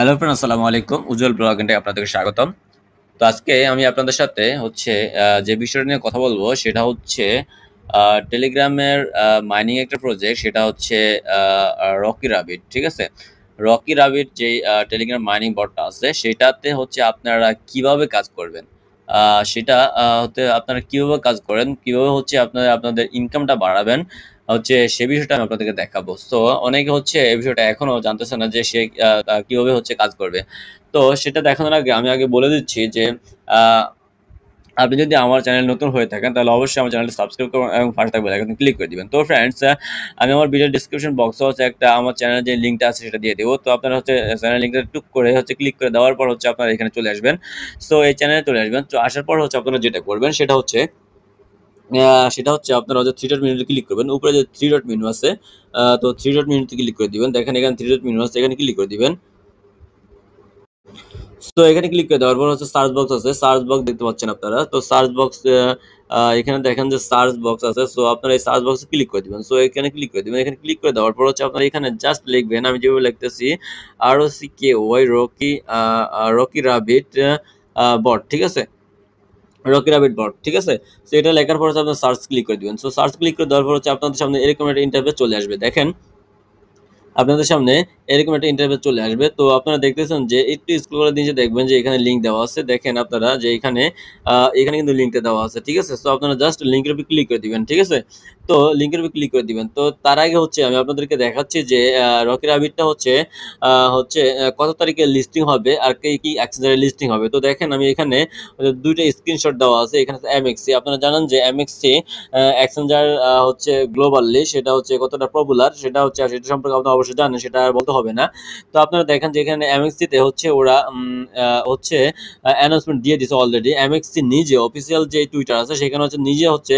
hello friend আসসালামু আলাইকুম উজ্জ্বল ব্লগিনটাই আপনাদেরকে স্বাগতম তো আজকে আমি আপনাদের সাথে হচ্ছে যে বিষয়টা নিয়ে কথা বলবো সেটা হচ্ছে টেলিগ্রামের মাইনিং একটা প্রজেক্ট সেটা হচ্ছে রকি রাবিট ঠিক আছে রকি রাবিট যে টেলিগ্রাম মাইনিং বটটা আছে সেটাতে হচ্ছে আপনারা কিভাবে কাজ করবেন সেটা হতে আপনারা কিভাবে কাজ করেন কিভাবে হচ্ছে আপনারা আপনাদের ইনকামটা বাড়াবেন হচ্ছে সে বিষয়টা আমি আপনাদেরকে দেখাবো তো অনেকে হচ্ছে এই বিষয়টা এখনো জানতেছে না যে সে কিভাবে হচ্ছে কাজ করবে তো সেটা দেখানোর আগে আমি আগে বলে দিচ্ছি যে আপনি যদি আমার চ্যানেল নতুন হয়ে থাকেন তাহলে অবশ্যই আমার চ্যানেলটি সাবস্ক্রাইব করুন এবং পাশে থাকবে এখন ক্লিক করে দিবেন তো ফ্রেন্ডস আমি আমার ভিডিও ডিসক্রিপশন বক্সে হচ্ছে একটা আমার চ্যানেলের যে লিঙ্কটা আছে সেটা দিয়ে দেবো তো আপনারা হচ্ছে চ্যানেল লিঙ্কটা টুক করে হচ্ছে ক্লিক করে দেওয়ার পর হচ্ছে আপনারা এখানে চলে আসবেন সো এই চ্যানেলে চলে আসবেন তো আসার পর হচ্ছে আপনারা যেটা করবেন সেটা হচ্ছে সেটা হচ্ছে আপনারা হচ্ছে থ্রি ডট মেনুতে ক্লিক করবেন উপরে যে থ্রি ডট মিনু আছে তো থ্রি ডট মেনুতে ক্লিক করে দিবেন দেখেন এখানে থ্রি ডট মিনু আছে এখানে ক্লিক করে দিবেন সো এখানে ক্লিক করে দেওয়ার পর হচ্ছে সার্চ বক্স আছে সার্চ বক্স দেখতে পাচ্ছেন আপনারা তো সার্চ বক্স এখানে দেখেন যে সার্চ বক্স আছে সো আপনারা এই সার্চ বক্সে ক্লিক করে দিবেন সো এখানে ক্লিক করে দিবেন এখানে ক্লিক করে দেওয়ার পর হচ্ছে আপনারা এখানে জাস্ট লিখবেন আমি যেভাবে লিখতেছি R O C K Y Rocky Rocky Rabbit bot ঠিক আছে রকি রাবিট বট ঠিক আছে তো এটা লেখার পর হচ্ছে আপনার সার্চ ক্লিক করে দেবেন সো সার্চ ক্লিক করে দেওয়ার পর হচ্ছে আপনাদের সামনে এরকম একটা ইন্টারফেস চলে আসবে দেখেন আপনাদের সামনে এরকম একটা ইন্টারভিউ চলে আসবে তো আপনারা দেখতেছেন যে একটু স্ক্রল করে নিচে দেখবেন যে এখানে লিঙ্ক দেওয়া আছে দেখেন আপনারা যে এখানে এখানে কিন্তু লিঙ্কটা দেওয়া আছে ঠিক আছে তো আপনারা জাস্ট লিঙ্কের উপর ক্লিক করে দিবেন ঠিক আছে তো লিঙ্কের উপর ক্লিক করে দিবেন তো তার আগে হচ্ছে আমি আপনাদেরকে দেখাচ্ছি যে রকির আবিরটা হচ্ছে হচ্ছে কত তারিখে লিস্টিং হবে আর কে কি অ্যাক্সেসারি লিস্টিং হবে তো দেখেন আমি এখানে দুইটা স্ক্রিনশট দেওয়া আছে এখানে এক্সি আপনারা জানেন যে এক্সি অ্যাক্সেঞ্জার হচ্ছে গ্লোবাললি সেটা হচ্ছে কতটা পপুলার সেটা হচ্ছে সেটা সম্পর্কে আপনার অবশ্যই অবশ্যই জানেন সেটা আর বলতে হবে না তো আপনারা দেখেন যে এখানে এমএক্সিতে হচ্ছে ওরা হচ্ছে অ্যানাউন্সমেন্ট দিয়ে দিছে অলরেডি এমএক্সি নিজে অফিসিয়াল যে টুইটার আছে সেখানে হচ্ছে নিজে হচ্ছে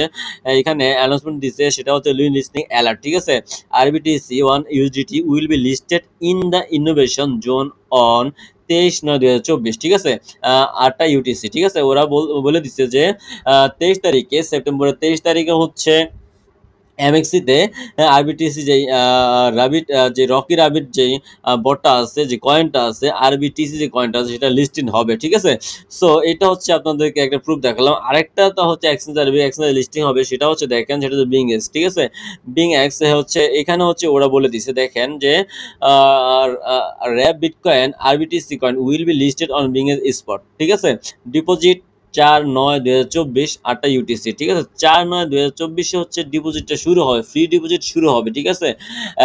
এখানে অ্যানাউন্সমেন্ট দিছে সেটা হচ্ছে লুইন লিস্টিং অ্যালার্ট ঠিক আছে RBTC one USDT will be listed in the innovation zone on তেইশ নয় দুই ঠিক আছে আটটা ইউটিসি ঠিক আছে ওরা বলে দিচ্ছে যে তেইশ তারিখে সেপ্টেম্বরের তেইশ তারিখে হচ্ছে এমএক্সিতে আরবিটিসি হ্যাঁ, যেই রাবিট যে রকি রাবিট যেই বটটা আছে যে কয়েনটা আছে আরবিটিসি যে কয়েনটা আছে সেটা লিস্টিং হবে ঠিক আছে সো এটা হচ্ছে আপনাদেরকে একটা প্রুফ দেখালাম আরেকটা তো হচ্ছে এক্সচেঞ্জ আরবি এক্সচেঞ্জ লিস্টিং হবে সেটা হচ্ছে দেখেন সেটা হচ্ছে বিং এক্স ঠিক আছে বিং এক্স হচ্ছে এখানে হচ্ছে ওরা বলে দিছে দেখেন যে Rab bitcoin RBTC coin will be listed on BingX spot ঠিক আছে ডিপোজিট চার নয় দু হাজার চব্বিশ আটটা ইউটিসি ঠিক আছে চার নয় দু হাজার চব্বিশে হচ্ছে ডিপোজিটটা শুরু হবে ফ্রি ডিপোজিট শুরু হবে ঠিক আছে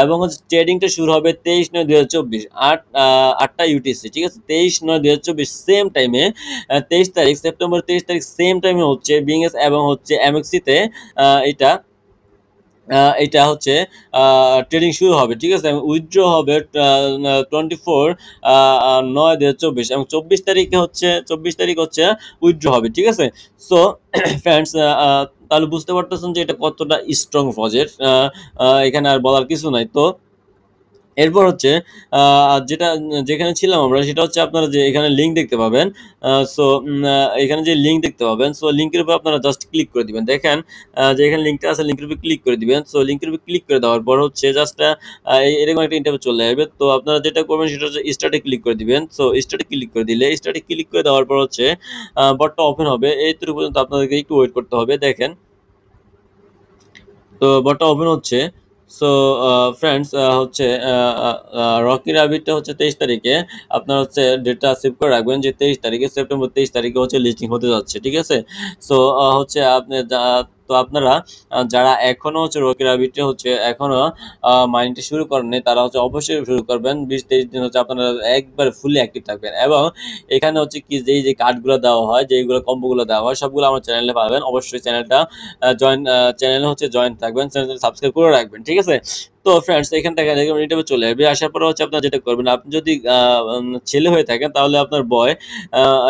এবং হচ্ছে ট্রেডিংটা শুরু হবে তেইশ নয় দু হাজার চব্বিশ আট আটটা ইউটিসি ঠিক আছে তেইশ নয় দু হাজার চব্বিশ সেম টাইমে তেইশ তারিখ সেপ্টেম্বর তেইশ তারিখ সেম টাইমে হচ্ছে বিএস এবং হচ্ছে এমএক্সিতে এটা এটা হচ্ছে ট্রেডিং শুরু হবে ঠিক আছে উইথড্র হবে টোয়েন্টি ফোর নয় দু চব্বিশ এবং চব্বিশ তারিখে হচ্ছে চব্বিশ তারিখ হচ্ছে উইথড্র হবে ঠিক আছে সো ফ্রেন্ডস তাহলে বুঝতে পারতেছেন যে এটা কতটা স্ট্রং প্রজেক্ট এখানে আর বলার কিছু নাই তো এরপর হচ্ছে যেটা যেখানে ছিলাম আমরা সেটা হচ্ছে আপনারা যে এখানে লিঙ্ক দেখতে পাবেন সো এখানে যে লিঙ্ক দেখতে পাবেন সো লিঙ্কের উপর আপনারা জাস্ট ক্লিক করে দিবেন দেখেন যে এখানে লিঙ্কটা আছে লিঙ্কের উপর ক্লিক করে দিবেন সো লিঙ্কের উপর ক্লিক করে দেওয়ার পর হচ্ছে জাস্ট এরকম একটা ইন্টারভিউ চলে যাবে তো আপনারা যেটা করবেন সেটা হচ্ছে স্টার্টে ক্লিক করে দিবেন সো স্টার্টে ক্লিক করে দিলে স্টার্টে ক্লিক করে দেওয়ার পর হচ্ছে বটটা ওপেন হবে এই তোর পর্যন্ত আপনাদেরকে একটু ওয়েট করতে হবে দেখেন তো বটটা ওপেন হচ্ছে সো ফ্রেন্ডস uh, uh, হচ্ছে রকি uh, রাবিটটা হচ্ছে তেইশ তারিখে আপনার হচ্ছে ডেটটা সেভ করে রাখবেন যে তেইশ তারিখে সেপ্টেম্বর তেইশ তারিখে হচ্ছে লিস্টিং হতে যাচ্ছে ঠিক আছে সো হচ্ছে আপনি তো আপনারা যারা এখনো হচ্ছে রোকেরাবিটে হচ্ছে এখনো মাইনিংটা শুরু করেননি তারা হচ্ছে অবশ্যই শুরু করবেন বিশ তেইশ দিন হচ্ছে আপনারা একবার ফুলি অ্যাক্টিভ থাকবেন এবং এখানে হচ্ছে কি যেই যে কার্ডগুলো দেওয়া হয় যেইগুলো কম্বোগুলো দেওয়া হয় সবগুলো আমার চ্যানেলে পাবেন অবশ্যই চ্যানেলটা জয়েন চ্যানেলে হচ্ছে জয়েন থাকবেন চ্যানেলটা সাবস্ক্রাইব করে রাখবেন ঠিক আছে তো ফ্রেন্ডস এখান থেকে এটা চলে আসবে আসার পরে হচ্ছে আপনার যেটা করবেন আপনি যদি ছেলে হয়ে থাকেন তাহলে আপনার বয়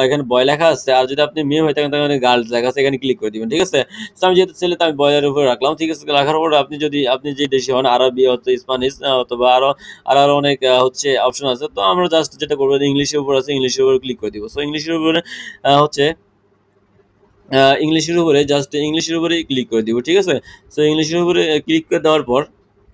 এখানে বয় লেখা আছে আর যদি আপনি মেয়ে হয়ে থাকেন তাহলে গার্লস লেখা আছে এখানে ক্লিক করে দিবেন ঠিক আছে তো আমি যেহেতু ছেলে তো আমি বয়ের উপরে রাখলাম ঠিক আছে রাখার পর আপনি যদি আপনি যে দেশে হন আরবি অথবা স্প্যানিশ অথবা আরো আর আরো অনেক হচ্ছে অপশন আছে তো আমরা জাস্ট যেটা করবো ইংলিশের উপর আছে ইংলিশের উপর ক্লিক করে দিব সো ইংলিশের উপরে হচ্ছে ইংলিশের উপরে জাস্ট ইংলিশের উপরে ক্লিক করে দিব ঠিক আছে সো ইংলিশের উপরে ক্লিক করে দেওয়ার পর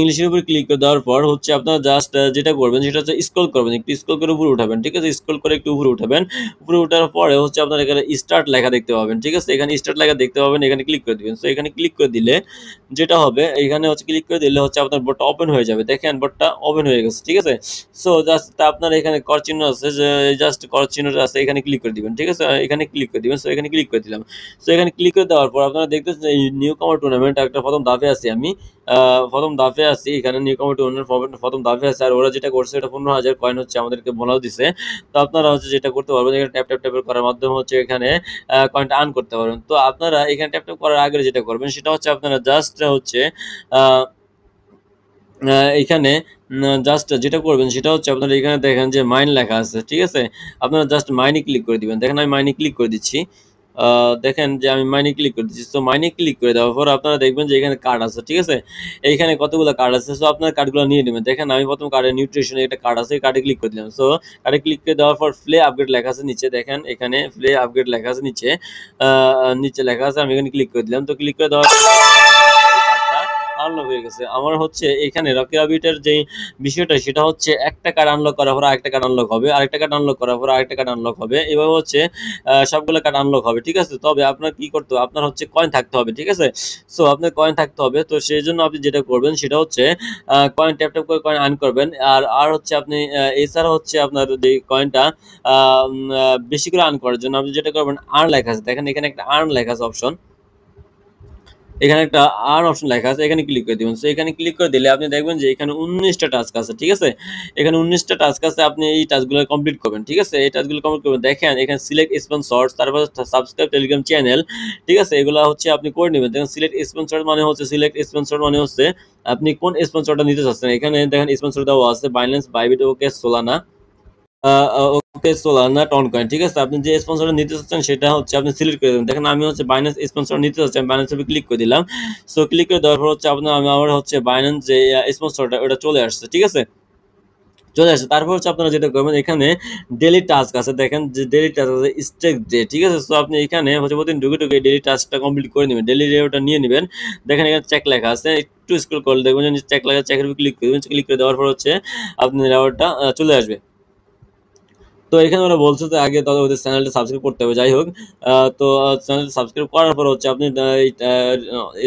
ইংলিশের উপর ক্লিক করে দেওয়ার পর হচ্ছে আপনার জাস্ট যেটা করবেন সেটা হচ্ছে স্কোল করবেন একটু স্কোল করে উপরে উঠাবেন ঠিক আছে স্কোল করে একটু উপরে উঠাবেন উপরে উঠার পরে হচ্ছে আপনার এখানে স্টার্ট লেখা দেখতে পাবেন ঠিক আছে এখানে স্টার্ট লেখা দেখতে পাবেন এখানে ক্লিক করে দিবেন সো এখানে ক্লিক করে দিলে যেটা হবে এখানে হচ্ছে ক্লিক করে দিলে হচ্ছে আপনার বোর্ডটা ওপেন হয়ে যাবে দেখেন বোর্ডটা ওপেন হয়ে গেছে ঠিক আছে সো জাস্ট আপনার এখানে কর চিহ্ন আছে যে জাস্ট কর চিহ্নটা আছে এখানে ক্লিক করে দিবেন ঠিক আছে এখানে ক্লিক করে দিবেন সো এখানে ক্লিক করে দিলাম সো এখানে ক্লিক করে দেওয়ার পর আপনারা দেখতেছেন এই নিউ কামার টুর্নামেন্ট একটা প্রথম দাবে আছি আমি প্রথম দাফে আসি এখানে নিউ কমিটি উন্নয়ন প্রথম দাফে আসে আর ওরা যেটা করছে এটা পনেরো হাজার কয়েন হচ্ছে আমাদেরকে বলাও দিছে তো আপনারা হচ্ছে যেটা করতে পারবেন এখানে ট্যাপ ট্যাপ ট্যাপের করার মাধ্যমে হচ্ছে এখানে কয়েনটা আর্ন করতে পারবেন তো আপনারা এখানে ট্যাপ ট্যাপ করার আগে যেটা করবেন সেটা হচ্ছে আপনারা জাস্ট হচ্ছে এখানে জাস্ট যেটা করবেন সেটা হচ্ছে আপনারা এখানে দেখেন যে মাইন লেখা আছে ঠিক আছে আপনারা জাস্ট মাইনে ক্লিক করে দিবেন দেখেন আমি মাইনে ক্লিক করে দিচ্ছি দেখেন যে আমি মাইনে ক্লিক করে দিচ্ছি তো মাইনে ক্লিক করে দেওয়ার পর আপনারা দেখবেন যে এখানে কার্ড আছে ঠিক আছে এইখানে কতগুলো কার্ড আছে সো আপনার কার্ডগুলো নিয়ে নেবেন দেখেন আমি প্রথম কার্ডে নিউট্রিশন একটা কার্ড আছে কার্ডে ক্লিক করে দিলাম সো কার্ডে ক্লিক করে দেওয়ার পর ফ্লে আপগ্রেড লেখা আছে নিচে দেখেন এখানে ফ্লে আপগ্রেড লেখা আছে নিচে নিচে লেখা আছে আমি এখানে ক্লিক করে দিলাম তো ক্লিক করে দেওয়ার আনলক হয়ে গেছে আমার হচ্ছে এখানে রকি রাবিটের যে বিষয়টা সেটা হচ্ছে একটা কার্ড আনলক করার পর আরেকটা কার্ড আনলক হবে আরেকটা কার্ড আনলক করার পর আরেকটা কার্ড আনলক হবে এভাবে হচ্ছে সবগুলো কার্ড আনলক হবে ঠিক আছে তবে আপনার কি করতে হবে আপনার হচ্ছে কয়েন থাকতে হবে ঠিক আছে সো আপনার কয়েন থাকতে হবে তো সেই জন্য আপনি যেটা করবেন সেটা হচ্ছে কয়েন ট্যাপ ট্যাপ করে কয়েন আর্ন করবেন আর আর হচ্ছে আপনি এছাড়া হচ্ছে আপনার যে কয়েনটা বেশি করে আর্ন করার জন্য আপনি যেটা করবেন আর্ন লেখা আছে দেখেন এখানে একটা আর্ন লেখা আছে অপশন এখানে একটা আর অপশন লেখা আছে এখানে ক্লিক করে দেবেন সো এখানে ক্লিক করে দিলে আপনি দেখবেন যে এখানে উনিশটা টাস্ক আছে ঠিক আছে এখানে উনিশটা টাস্ক আছে আপনি এই টাস্কগুলো কমপ্লিট করবেন ঠিক আছে এই টাস্কগুলো কমপ্লিট করবেন দেখেন এখানে সিলেক্ট স্পন্সর তারপর সাবস্ক্রাইব টেলিগ্রাম চ্যানেল ঠিক আছে এগুলো হচ্ছে আপনি করে নেবেন দেখেন সিলেক্ট স্পন্সর মানে হচ্ছে সিলেক্ট স্পন্সর মানে হচ্ছে আপনি কোন স্পন্সরটা নিতে চাচ্ছেন এখানে দেখেন স্পন্সর দেওয়া আছে Binance Bybit okay Solana okay না টন কয়েন ঠিক আছে আপনি যে স্পন্সর নিতে চাচ্ছেন সেটা হচ্ছে আপনি সিলেক্ট করে দেবেন দেখেন আমি হচ্ছে বাইন্যান্স স্পন্সর নিতে চাচ্ছি আমি বাইন্যান্স ক্লিক করে দিলাম সো ক্লিক করে দেওয়ার পর হচ্ছে আপনার আমার হচ্ছে বাইন্যান্স যে স্পন্সরটা ওটা চলে আসছে ঠিক আছে চলে আসে তারপর হচ্ছে আপনারা যেটা করবেন এখানে ডেলি টাস্ক আছে দেখেন যে ডেলি টাস্ক আছে স্টেক ডে ঠিক আছে সো আপনি এখানে হচ্ছে প্রতিদিন ঢুকে ঢুকে ডেলি টাস্কটা কমপ্লিট করে নেবেন ডেলি ওটা নিয়ে নেবেন দেখেন এখানে চেক লেখা আছে একটু স্ক্রল করলে দেখবেন যে চেক লেখা চেকের উপর ক্লিক করে দেবেন ক্লিক করে দেওয়ার পর হচ্ছে আপনি রেওয়ার্ডটা চলে আসবে তো এখানে ওরা বলছে তো আগে তাদের ওদের চ্যানেলটা সাবস্ক্রাইব করতে হবে যাই হোক তো চ্যানেল সাবস্ক্রাইব করার পর হচ্ছে আপনি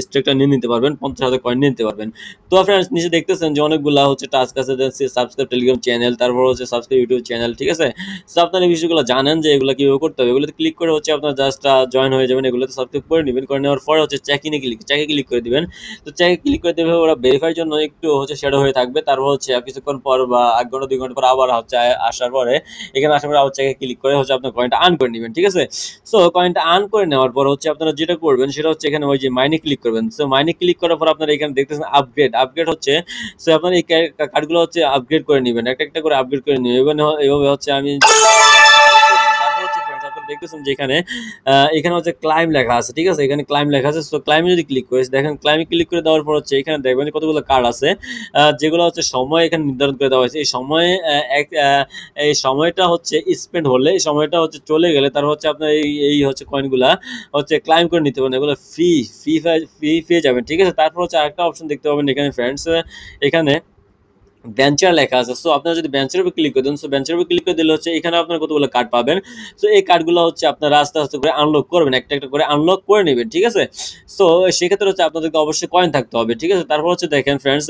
স্ট্রেকটা নিয়ে নিতে পারবেন পঞ্চাশ হাজার কয়েন নিতে পারবেন তো ফ্রেন্ডস নিচে দেখতেছেন যে অনেকগুলো হচ্ছে টাস্ক আছে সাবস্ক্রাইব টেলিগ্রাম চ্যানেল তারপর হচ্ছে সাবস্ক্রাইব ইউটিউব চ্যানেল ঠিক আছে তো আপনার এই বিষয়গুলো জানেন যে এগুলো কীভাবে করতে হবে এগুলোতে ক্লিক করে হচ্ছে আপনার জাস্ট জয়েন হয়ে যাবেন এগুলোতে সাবস্ক্রাইব করে নেবেন করে নেওয়ার পরে হচ্ছে চেকিনে ক্লিক চ্যাকে ক্লিক করে দিবেন তো চ্যাকে ক্লিক করে দেবে ওরা ভেরিফাইয়ের জন্য একটু হচ্ছে সেটা হয়ে থাকবে তারপর হচ্ছে কিছুক্ষণ পর বা এক ঘন্টা দুই ঘন্টা পর আবার হচ্ছে আসার পরে এখানে ক্লিক করে হচ্ছে আপনার কয়েনটা আর্ন করে ঠিক আছে আর্ন করে নেওয়ার পর হচ্ছে আপনারা যেটা করবেন সেটা হচ্ছে এখানে ওই যে মাইনে ক্লিক করবেন মাইনে ক্লিক করার পর আপনারা এখানে দেখতেছেন আপগ্রেড আপগ্রেড হচ্ছে হচ্ছে আপগ্রেড করে নিবেন একটা একটা করে আপগ্রেড করে নিবেন এভাবে হচ্ছে আমি দেখতেছেন যেখানে এখানে হচ্ছে ক্লাইম লেখা আছে ঠিক আছে এখানে ক্লাইম লেখা আছে সো ক্লাইমে যদি ক্লিক করে দেখেন ক্লাইমে ক্লিক করে দেওয়ার পর হচ্ছে এখানে দেখবেন কতগুলো কার্ড আছে যেগুলো হচ্ছে সময় এখানে নির্ধারণ করে দেওয়া হয়েছে এই সময়ে এক এই সময়টা হচ্ছে স্পেন্ড হলে এই সময়টা হচ্ছে চলে গেলে তার হচ্ছে আপনার এই এই হচ্ছে কয়েনগুলা হচ্ছে ক্লাইম করে নিতে পারেন এগুলো ফ্রি ফ্রি ফ্রি পেয়ে যাবেন ঠিক আছে তারপর হচ্ছে আরেকটা অপশন দেখতে পাবেন এখানে ফ্রেন্ডস এখানে ভেঞ্চার লেখা আছে সো আপনারা যদি ভেঞ্চার উপর ক্লিক করে দেন সো ভেঞ্চার উপর ক্লিক করে দিলে হচ্ছে এখানে আপনারা কতগুলো কার্ড পাবেন সো এই কার্ডগুলো হচ্ছে আপনারা আস্তে আস্তে করে আনলক করবেন একটা একটা করে আনলক করে নেবেন ঠিক আছে সো সেক্ষেত্রে হচ্ছে আপনাদেরকে অবশ্যই কয়েন থাকতে হবে ঠিক আছে তারপর হচ্ছে দেখেন ফ্রেন্ডস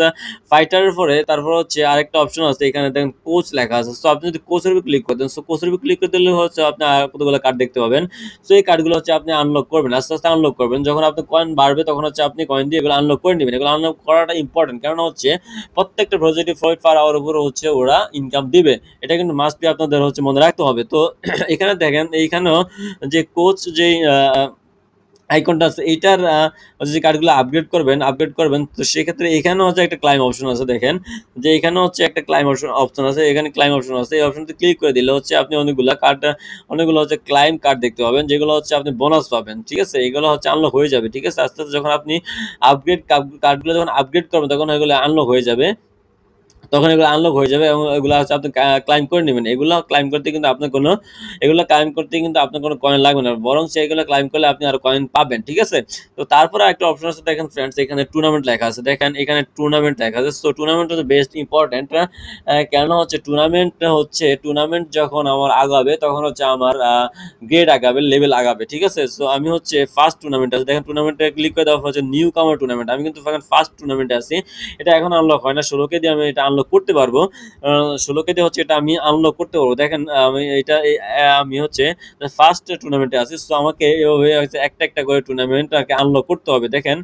ফাইটারের পরে তারপর হচ্ছে আরেকটা অপশন আছে এখানে দেখেন কোচ লেখা আছে সো আপনি যদি কোচের উপর ক্লিক করে দেন সো কোচের উপর ক্লিক করে দিলে হচ্ছে আপনি কতগুলো কার্ড দেখতে পাবেন সো এই কার্ডগুলো হচ্ছে আপনি আনলক করবেন আস্তে আস্তে আনলক করবেন যখন আপনি কয়েন বাড়বে তখন হচ্ছে আপনি কয়েন দিয়ে এগুলো আনলক করে নেবেন এগুলো আনলক করাটা ইম্পর্টেন্ট কারণ হচ্ছে প্রত্যেকটা প্রজেক্টের পার আওয়ার উপরে হচ্ছে ওরা ইনকাম দিবে এটা কিন্তু মাস্ট বি আপনাদের হচ্ছে মনে রাখতে হবে তো এখানে দেখেন এইখানেও যে কোচ যে আইকনটা আছে এইটার যে কার্ডগুলো আপগ্রেড করবেন আপগ্রেড করবেন তো সেক্ষেত্রে এখানেও হচ্ছে একটা ক্লাইম অপশন আছে দেখেন যে এখানে হচ্ছে একটা ক্লাইম অপশন অপশন আছে এখানে ক্লাইম অপশন আছে এই অপশনতে ক্লিক করে দিলে হচ্ছে আপনি অনেকগুলো কার্ড অনেকগুলো হচ্ছে ক্লাইম কার্ড দেখতে পাবেন যেগুলো হচ্ছে আপনি বোনাস পাবেন ঠিক আছে এগুলো হচ্ছে আনলক হয়ে যাবে ঠিক আছে আস্তে আস্তে যখন আপনি আপগ্রেড কার্ডগুলো যখন আপগ্রেড করবেন তখন এগুলো আনলক হয়ে যাবে তখন এগুলো আনলক হয়ে যাবে এবং এগুলো হচ্ছে আপনি ক্লাইম করে নেবেন এগুলো ক্লাইম করতে কিন্তু আপনার কোনো এগুলো ক্লাইম করতে কিন্তু আপনার কোনো কয়েন লাগবে না বরং সেইগুলো ক্লাইম করলে আপনি আরো কয়েন পাবেন ঠিক আছে তো তারপরে একটা অপশন আছে দেখেন ফ্রেন্ডস এখানে টুর্নামেন্ট লেখা আছে দেখেন এখানে টুর্নামেন্ট লেখা আছে সো টুর্নামেন্ট হচ্ছে বেস্ট ইম্পর্টেন্ট কেন হচ্ছে টুর্নামেন্ট হচ্ছে টুর্নামেন্ট যখন আমার আগাবে তখন হচ্ছে আমার গ্রেড আগাবে লেভেল আগাবে ঠিক আছে সো আমি হচ্ছে ফার্স্ট টুর্নামেন্ট আছে দেখেন টুর্নামেন্টে ক্লিক করে দেওয়া হচ্ছে নিউ কামার টুর্নামেন্ট আমি কিন্তু ফার্স্ট টুর্নামেন্টে আছি এটা এখন আনলক হয় না ষোলোকে দিয়ে আমি এটা আনলক করতে পারবো ষোলো হচ্ছে এটা আমি আনলক করতে পারবো দেখেন আমি এটা আমি হচ্ছে ফার্স্ট টুর্নামেন্টে আছি সো আমাকে এভাবে হচ্ছে একটা একটা করে টুর্নামেন্ট আর আনলক করতে হবে দেখেন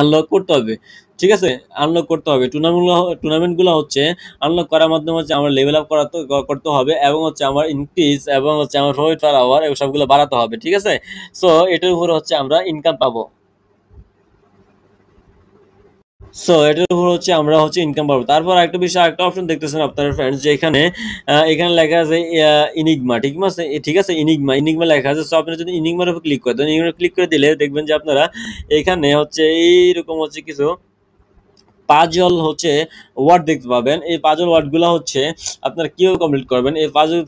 আনলক করতে হবে ঠিক আছে আনলক করতে হবে টুর্নামেন্টগুলো টুর্নামেন্টগুলো হচ্ছে আনলক করার মাধ্যমে হচ্ছে আমার লেভেল আপ করা করতে হবে এবং হচ্ছে আমার ইনক্রিজ এবং হচ্ছে আমার প্রফিট আওয়ার এবং সবগুলো বাড়াতে হবে ঠিক আছে সো এটার উপরে হচ্ছে আমরা ইনকাম পাবো সো এটার উপর হচ্ছে আমরা হচ্ছে ইনকাম পাবো তারপর একটা বিষয় একটা অপশন দেখতেছেন আপনার ফ্রেন্ডস যে এখানে এখানে লেখা আছে ইনিগমা ঠিক আছে ঠিক আছে ইনিগমা ইনিগমা লেখা আছে সো আপনারা যদি ইনিগমার উপর ক্লিক করেন ইনিগমার ক্লিক করে দিলে দেখবেন যে আপনারা এখানে হচ্ছে এইরকম হচ্ছে কিছু পাজল হচ্ছে ওয়ার্ড দেখতে পাবেন এই পাজল ওয়ার্ডগুলো হচ্ছে আপনারা কীভাবে কমপ্লিট করবেন এই পাজল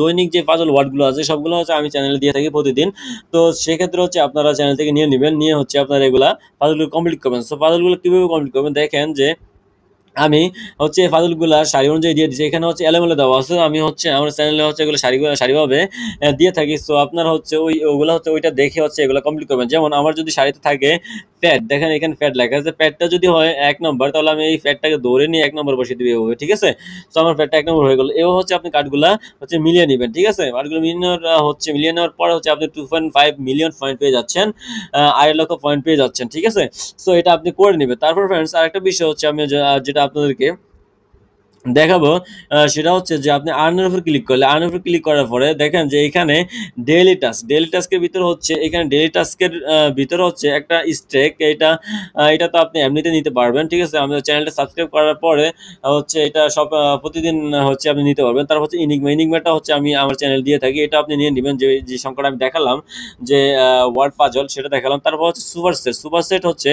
দৈনিক যে পাজল ওয়ার্ডগুলো আছে সবগুলো হচ্ছে আমি চ্যানেলে দিয়ে থাকি প্রতিদিন তো সেক্ষেত্রে হচ্ছে আপনারা চ্যানেল থেকে নিয়ে নেবেন নিয়ে হচ্ছে আপনারা এগুলা পাজলগুলো কমপ্লিট করবেন সো পাজলগুলো কীভাবে কমপ্লিট করবেন দেখেন যে আমি হচ্ছে ফাদুলগুলা শাড়ি অনুযায়ী দিয়ে দিচ্ছি এখানে হচ্ছে এলোমেলো দেওয়া আছে আমি হচ্ছে আমার চ্যানেলে হচ্ছে এগুলো শাড়িগুলো শাড়িভাবে দিয়ে থাকি সো আপনার হচ্ছে ওই ওগুলো হচ্ছে ওইটা দেখে হচ্ছে এগুলো কমপ্লিট করবেন যেমন আমার যদি শাড়িতে থাকে প্যাড দেখেন এখানে প্যাড লেখা আছে প্যাডটা যদি হয় এক নম্বর তাহলে আমি এই প্যাডটাকে ধরে নিয়ে এক নম্বর বসিয়ে দিবে এভাবে ঠিক আছে তো আমার প্যাডটা এক নম্বর হয়ে গেল এও হচ্ছে আপনি কার্ডগুলো হচ্ছে মিলিয়ে নেবেন ঠিক আছে কার্ডগুলো মিলিয়ে হচ্ছে মিলিয়ে নেওয়ার পর হচ্ছে আপনি two point five million point পেয়ে যাচ্ছেন আড়াই লক্ষ পয়েন্ট পেয়ে যাচ্ছেন ঠিক আছে সো এটা আপনি করে নেবেন তারপর ফ্রেন্ডস আরেকটা বিষয় হচ্ছে আমি যেটা আপনাদেরকে দেখাবো সেটা হচ্ছে যে আপনি আর্নের উপর ক্লিক করলে আর্নের উপর ক্লিক করার পরে দেখেন যে এখানে ডেইলি টাস্ক ডেইলি টাস্কের ভিতরে হচ্ছে এখানে ডেইলি টাস্কের ভিতরে হচ্ছে একটা স্টেক এটা এটা তো আপনি এমনিতে নিতে পারবেন ঠিক আছে আমাদের চ্যানেলটা সাবস্ক্রাইব করার পরে হচ্ছে এটা সব প্রতিদিন হচ্ছে আপনি নিতে পারবেন তারপর হচ্ছে ইনিগমা ইনিগমাটা হচ্ছে আমি আমার চ্যানেল দিয়ে থাকি এটা আপনি নিয়ে নেবেন যে যে সংখ্যাটা আমি দেখালাম যে ওয়ার্ড পাজল সেটা দেখালাম তারপর হচ্ছে সুপার সেট সুপার সেট হচ্ছে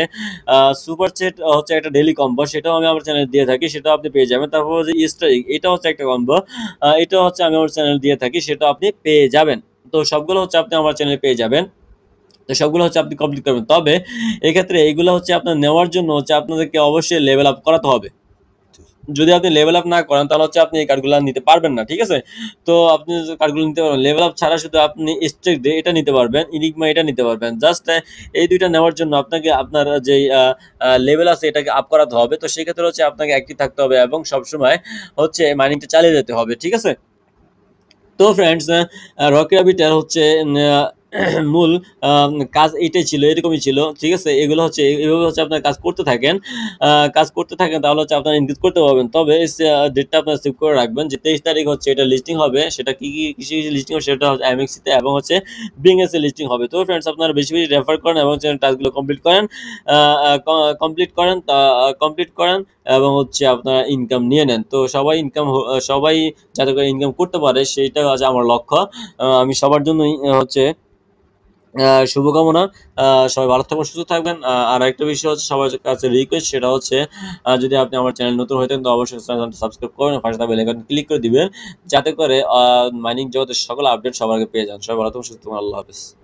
সুপার সেট হচ্ছে একটা ডেইলি কম্বো সেটাও আমি আমার চ্যানেল দিয়ে থাকি সেটাও আপনি পেয়ে যাবেন তারপর বলবো যে এটা হচ্ছে একটা কম্বো এটা হচ্ছে আমি আমার চ্যানেল দিয়ে থাকি সেটা আপনি পেয়ে যাবেন তো সবগুলো হচ্ছে আপনি আমার চ্যানেলে পেয়ে যাবেন তো সবগুলো হচ্ছে আপনি কমপ্লিট করবেন তবে এক্ষেত্রে এইগুলো হচ্ছে আপনার নেওয়ার জন্য হচ্ছে আপনাদেরকে অবশ্যই লেভেল আপ করাতে হবে যদি আপনি লেভেল আপ না করেন তাহলে হচ্ছে আপনি এই কার্ডগুলো নিতে পারবেন না ঠিক আছে তো আপনি কার্ডগুলো নিতে পারবেন লেভেল আপ ছাড়া শুধু আপনি স্ট্রেক দিয়ে এটা নিতে পারবেন ইনিকমা এটা নিতে পারবেন জাস্ট এই দুইটা নেওয়ার জন্য আপনাকে আপনার যে লেভেল আছে এটাকে আপ করাতে হবে তো সেক্ষেত্রে হচ্ছে আপনাকে অ্যাক্টিভ থাকতে হবে এবং সবসময় হচ্ছে মাইনিংটা চালিয়ে যেতে হবে ঠিক আছে তো ফ্রেন্ডস রকি অবিটার হচ্ছে মূল কাজ এটাই ছিল এরকমই ছিল ঠিক আছে এগুলো হচ্ছে এভাবে হচ্ছে আপনার কাজ করতে থাকেন কাজ করতে থাকেন তাহলে হচ্ছে আপনার ইনক্রিজ করতে পারবেন তবে ডেটটা আপনার সেভ করে রাখবেন যে তেইশ তারিখ হচ্ছে এটা লিস্টিং হবে সেটা কি কি কিছু কিছু লিস্টিং হবে সেটা হচ্ছে এমএক্সিতে এবং হচ্ছে বিএনএসে লিস্টিং হবে তো ফ্রেন্ডস আপনারা বেশি বেশি রেফার করেন এবং টাস্কগুলো কমপ্লিট করেন কমপ্লিট করেন কমপ্লিট করেন এবং হচ্ছে আপনারা ইনকাম নিয়ে নেন তো সবাই ইনকাম সবাই যাতে করে ইনকাম করতে পারে সেইটা হচ্ছে আমার লক্ষ্য আমি সবার জন্যই হচ্ছে শুভকামনা সবাই ভালো থাকবেন সুস্থ থাকবেন আর একটা বিষয় হচ্ছে সবার কাছে রিকোয়েস্ট সেটা হচ্ছে যদি আপনি আমার চ্যানেল নতুন হয়ে থাকেন তো অবশ্যই চ্যানেলটা সাবস্ক্রাইব করবেন পাশে বেলাইকন ক্লিক করে দিবেন যাতে করে মাইনিং জগতের সকল আপডেট সবার আগে পেয়ে যান সবাই ভালো থাকবেন সুস্থ আল্লাহ হাফিজ